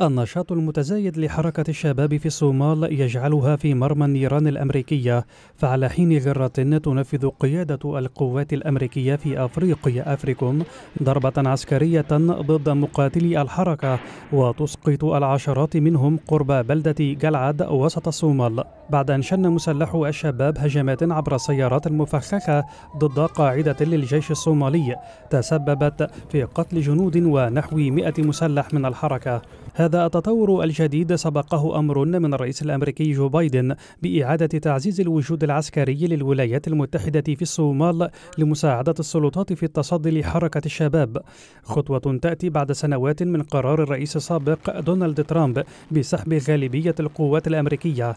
النشاط المتزايد لحركة الشباب في الصومال يجعلها في مرمى النيران الأمريكية فعلى حين غرة تنفذ قيادة القوات الأمريكية في أفريقيا أفريكوم ضربة عسكرية ضد مقاتلي الحركة وتسقط العشرات منهم قرب بلدة جلعد وسط الصومال بعد أن شن مسلحو الشباب هجمات عبر السيارات المفخخة ضد قاعدة للجيش الصومالي تسببت في قتل جنود ونحو 100 مسلح من الحركة هذا التطور الجديد سبقه أمر من الرئيس الأمريكي جو بايدن بإعادة تعزيز الوجود العسكري للولايات المتحدة في الصومال لمساعدة السلطات في التصدي لحركة الشباب خطوة تأتي بعد سنوات من قرار الرئيس السابق دونالد ترامب بسحب غالبية القوات الأمريكية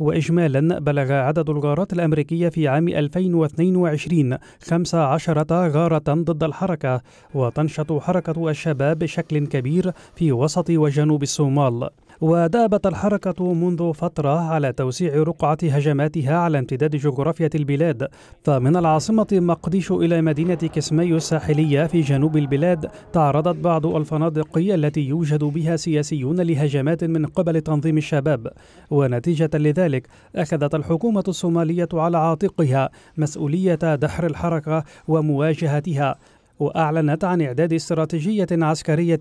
وإجمالا بلغ عدد الغارات الأمريكية في عام 2022 15 غارة ضد الحركة وتنشط حركة الشباب بشكل كبير في وسط وجنوب الصومال ودابت الحركة منذ فترة على توسيع رقعة هجماتها على امتداد جغرافية البلاد فمن العاصمة مقديشو إلى مدينة كسميو الساحلية في جنوب البلاد تعرضت بعض الفنادق التي يوجد بها سياسيون لهجمات من قبل تنظيم الشباب ونتيجة لذلك أخذت الحكومة الصومالية على عاتقها مسؤولية دحر الحركة ومواجهتها وأعلنت عن إعداد استراتيجية عسكرية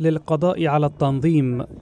للقضاء على التنظيم